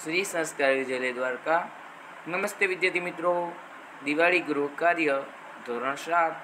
શ્રી સંસ્કાર વિજય દ્વારકા નમસ્તે વિદ્યાર્થી મિત્રો દિવાળી ગૃહ કાર્ય ધોરણ સાત